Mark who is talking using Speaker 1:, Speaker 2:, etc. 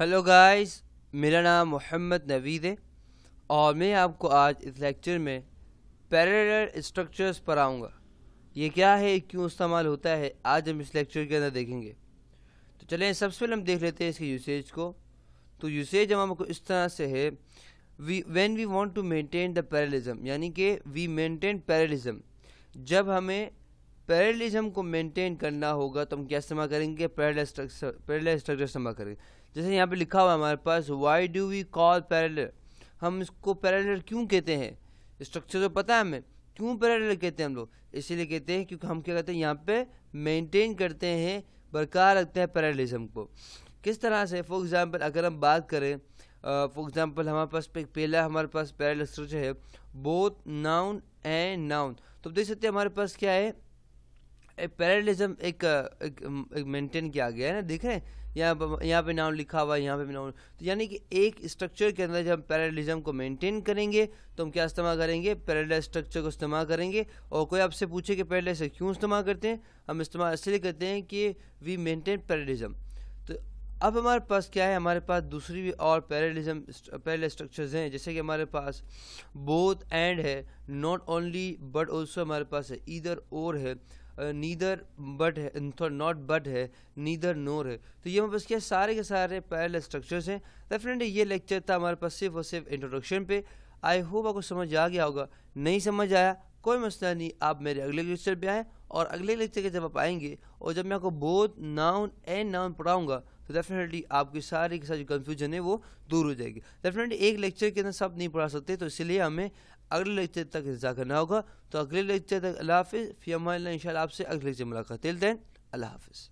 Speaker 1: hello guys मेरा नाम मोहम्मद नवीद है और मैं आपको आज इस लेक्चर में पैरेलल स्ट्रक्चर्स पर आऊँगा ये क्या है क्यों इस्तेमाल होता है आज हम इस लेक्चर के अंदर देखेंगे तो चलें सबसे पहले हम देख लेते हैं इसके यूसेज को तो यूसेज हमको इस तरह से है we when we want to maintain the parallelism यानी कि वी मेनटेन पैरलिज्म जब हमें पैरेलिज्म को मेंटेन करना होगा तो हम क्या इस्तेमाल करेंगे पैरेलल स्ट्रक्चर पैरेलल स्ट्रक्चर इस्तेमाल करेंगे जैसे यहाँ पे लिखा हुआ है हमारे पास why do we call parallel हम इसको पैरेलल क्यों कहते हैं स्ट्रक्चर तो पता है हमें क्यों पैरेलल कहते हैं हम लोग इसीलिए कहते हैं क्योंकि हम क्या कहते हैं यहाँ पे मेंटेन करते हैं बरकरार रखते हैं पैरेलिज्म को किस तरह से फॉर एग्ज़ाम्पल अगर हम बात करें फॉर एग्ज़ाम्पल हमारे पास पहला हमारे पास पैरेलल स्ट्रक्चर है बोथ नाउन एंड नाउन तो देख सकते हैं हमारे पास क्या है पैरलिज्म एक मेंटेन किया गया है ना देख रहे हैं यहाँ पर यहाँ पे नाम लिखा हुआ है यहाँ पे भी नाम तो यानी कि एक स्ट्रक्चर के अंदर जब हम को मेंटेन करेंगे तो हम क्या इस्तेमाल करेंगे पैरल स्ट्रक्चर को इस्तेमाल करेंगे और कोई आपसे पूछे कि पैरल से क्यों इस्तेमाल करते हैं हम इस्तेमाल इसलिए करते हैं कि वी मेंटेन पैरलिज्म तो अब हमारे पास क्या है हमारे पास दूसरी भी और पैरलिज्म पैरल स्ट्रक्चर्स हैं जैसे कि हमारे पास बोथ एंड है नॉट ओनली बट ऑल्सो हमारे पास है इधर और है नीदर बट है नॉट बट है नीदर नोर है तो ये हमारे मतलब पास क्या सारे के सारे पैरल स्ट्रक्चर्स हैं तो ये लेक्चर था हमारे पास सिर्फ और सिर्फ इंट्रोडक्शन पे आई होप आपको समझ आ गया होगा नहीं समझ आया कोई मसला नहीं आप मेरे अगले लेक्चर पे आएँ और अगले लेक्चर के जब आप आएंगे और जब मैं आपको बोध नाउन एंड नाउन पढ़ाऊँगा तो डेफिनेटली आपकी सारी के सारी जो कन्फ्यूजन है वो दूर हो जाएगी डेफिनेटली एक लेक्चर के अंदर सब नहीं पढ़ा सकते तो इसलिए हमें अगले लेक्चर तक इंतजार करना होगा तो अगले लेक्चर तक अल्लाह हाफिज़ फ़ियामा इन आपसे अगले लेक्चर मुलाकात दिल दें अल्लाह हाफिज़